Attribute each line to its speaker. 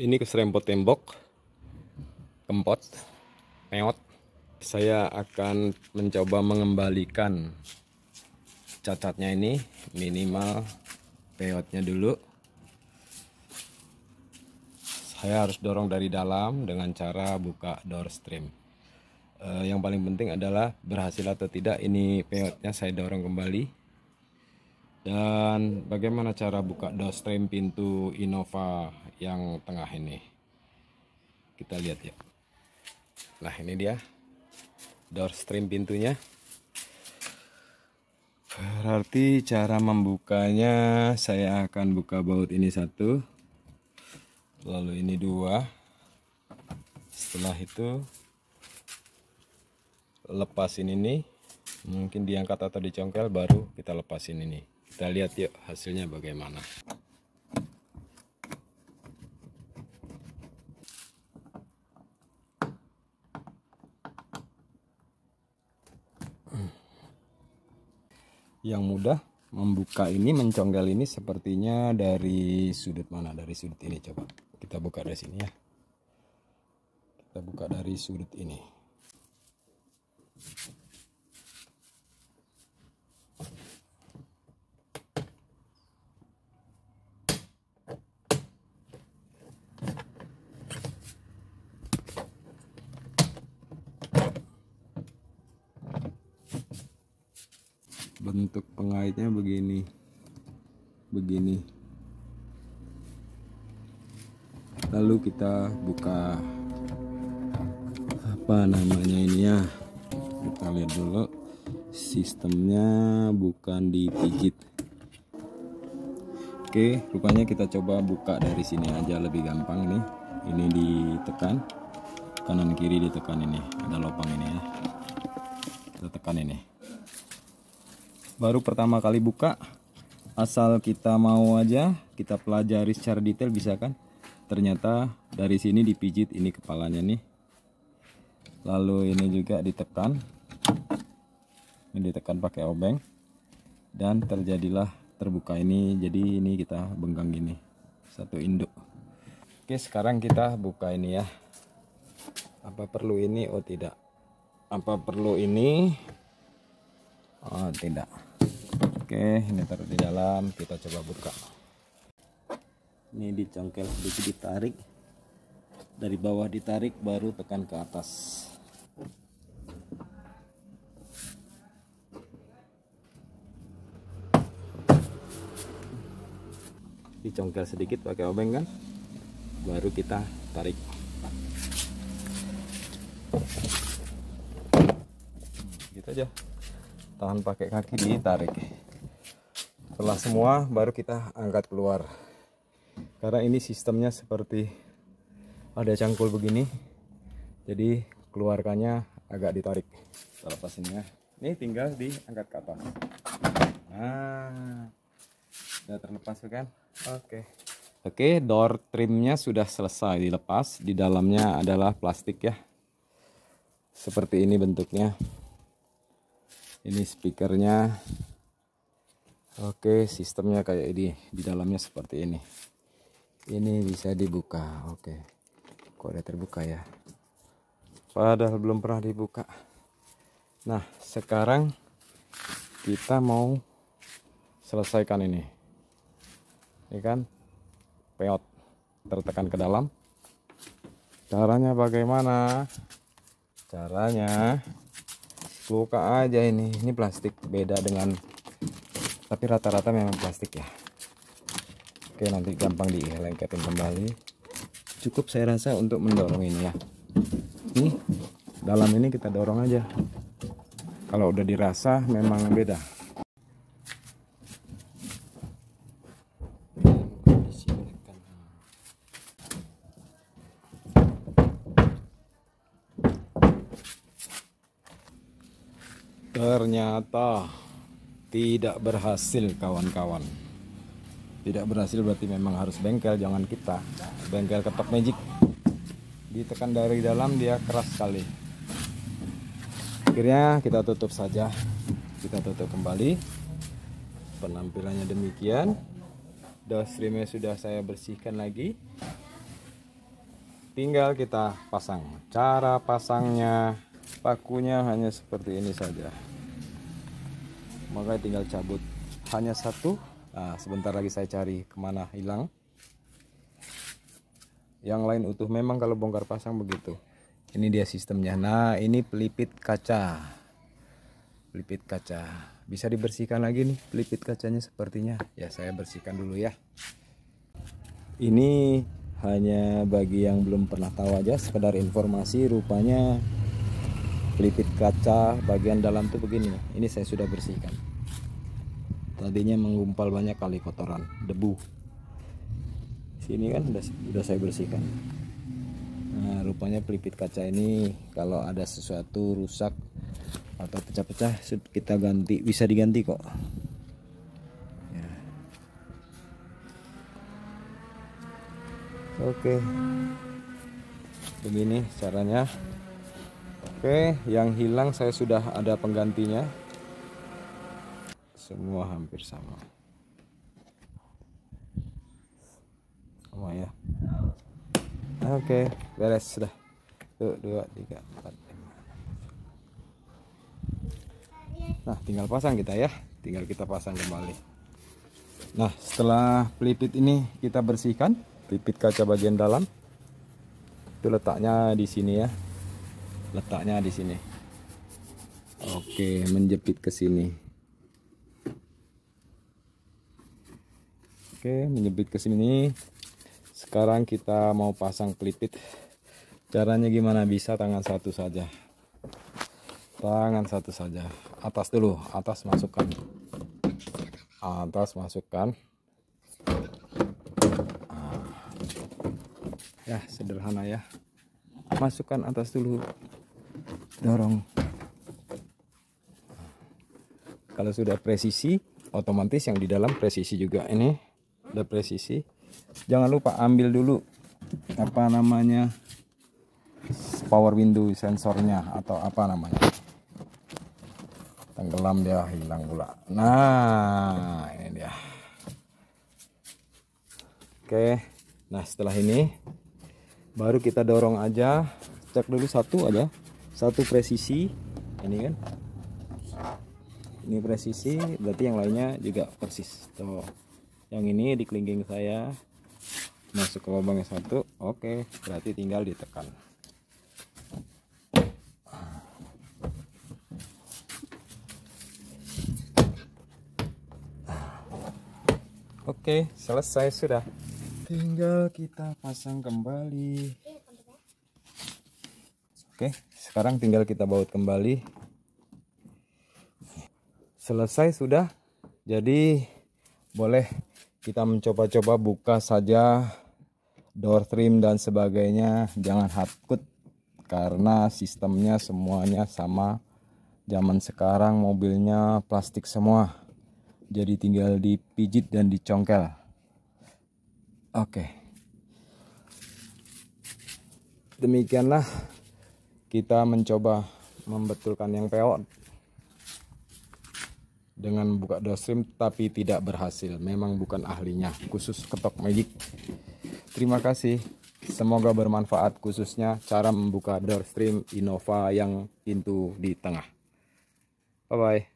Speaker 1: ini keserempet tembok kempot meot saya akan mencoba mengembalikan cacatnya ini minimal peotnya dulu saya harus dorong dari dalam dengan cara buka door stream eh, yang paling penting adalah berhasil atau tidak ini peotnya saya dorong kembali dan bagaimana cara buka door stream pintu Innova yang tengah ini kita lihat ya nah ini dia door stream pintunya berarti cara membukanya saya akan buka baut ini satu lalu ini dua setelah itu lepasin ini mungkin diangkat atau dicongkel baru kita lepasin ini kita lihat yuk hasilnya bagaimana yang mudah membuka ini mencongkel ini sepertinya dari sudut mana dari sudut ini coba kita buka dari sini ya kita buka dari sudut ini bentuk pengaitnya begini begini lalu kita buka apa namanya ini ya kita lihat dulu sistemnya bukan dipijit oke rupanya kita coba buka dari sini aja lebih gampang nih ini ditekan kanan kiri ditekan ini ada lubang ini ya kita tekan ini baru pertama kali buka asal kita mau aja kita pelajari secara detail bisa kan ternyata dari sini dipijit ini kepalanya nih lalu ini juga ditekan ini ditekan pakai obeng dan terjadilah terbuka ini jadi ini kita benggang gini satu induk oke sekarang kita buka ini ya apa perlu ini oh tidak apa perlu ini oh tidak oke ini taruh di dalam kita coba buka ini dicongkel sedikit ditarik dari bawah ditarik baru tekan ke atas dicongkel sedikit pakai obeng kan baru kita tarik gitu aja tahan pakai kaki ditarik setelah semua baru kita angkat keluar karena ini sistemnya seperti ada cangkul begini jadi keluarkannya agak ditarik setelah pastinya ini tinggal diangkat ke atas nah sudah terlepas kan oke okay. Oke, okay, door trimnya sudah selesai dilepas. Di dalamnya adalah plastik ya. Seperti ini bentuknya ini speakernya oke sistemnya kayak ini di dalamnya seperti ini ini bisa dibuka oke kok udah terbuka ya padahal belum pernah dibuka nah sekarang kita mau selesaikan ini ini kan peot tertekan ke dalam caranya bagaimana caranya buka aja ini ini plastik beda dengan tapi rata-rata memang plastik ya oke nanti gampang dilengketin kembali cukup saya rasa untuk mendorong ini ya ini dalam ini kita dorong aja kalau udah dirasa memang beda ternyata tidak berhasil kawan-kawan tidak berhasil berarti memang harus bengkel jangan kita bengkel ketok magic ditekan dari dalam dia keras sekali akhirnya kita tutup saja kita tutup kembali penampilannya demikian rimnya sudah saya bersihkan lagi tinggal kita pasang cara pasangnya pakunya hanya seperti ini saja makanya tinggal cabut hanya satu nah, sebentar lagi saya cari kemana hilang yang lain utuh memang kalau bongkar pasang begitu ini dia sistemnya nah ini pelipit kaca pelipit kaca bisa dibersihkan lagi nih pelipit kacanya sepertinya ya saya bersihkan dulu ya ini hanya bagi yang belum pernah tahu aja sekedar informasi rupanya pelipit kaca bagian dalam tuh begini ini saya sudah bersihkan tadinya menggumpal banyak kali kotoran debu sini kan sudah sudah saya bersihkan nah rupanya pelipit kaca ini kalau ada sesuatu rusak atau pecah-pecah kita ganti bisa diganti kok Oke, ya. oke begini caranya Oke, yang hilang saya sudah ada penggantinya. Semua hampir sama. Sama ya. Oke, beres sudah. Tuh, dua, tiga, empat, lima. Nah, tinggal pasang kita ya. Tinggal kita pasang kembali. Nah, setelah pelipit ini kita bersihkan, pelipit kaca bagian dalam. Itu letaknya di sini ya letaknya di sini oke menjepit ke sini oke menjepit ke sini sekarang kita mau pasang pelipit caranya gimana bisa tangan satu saja tangan satu saja atas dulu atas masukkan atas masukkan ah. ya sederhana ya masukkan atas dulu dorong kalau sudah presisi otomatis yang di dalam presisi juga ini udah presisi jangan lupa ambil dulu apa namanya power window sensornya atau apa namanya tenggelam dia hilang pula nah ini dia oke nah setelah ini baru kita dorong aja cek dulu satu aja satu presisi ini kan ini presisi berarti yang lainnya juga persis tuh yang ini di kelingking saya masuk ke lubang yang satu oke berarti tinggal ditekan oke selesai sudah tinggal kita pasang kembali Oke, sekarang tinggal kita baut kembali. Selesai sudah. Jadi boleh kita mencoba-coba buka saja door trim dan sebagainya. Jangan hardcut karena sistemnya semuanya sama. Zaman sekarang mobilnya plastik semua. Jadi tinggal dipijit dan dicongkel. Oke. Demikianlah kita mencoba membetulkan yang peot dengan buka dosrim tapi tidak berhasil memang bukan ahlinya khusus ketok magic terima kasih semoga bermanfaat khususnya cara membuka stream Innova yang pintu di tengah bye bye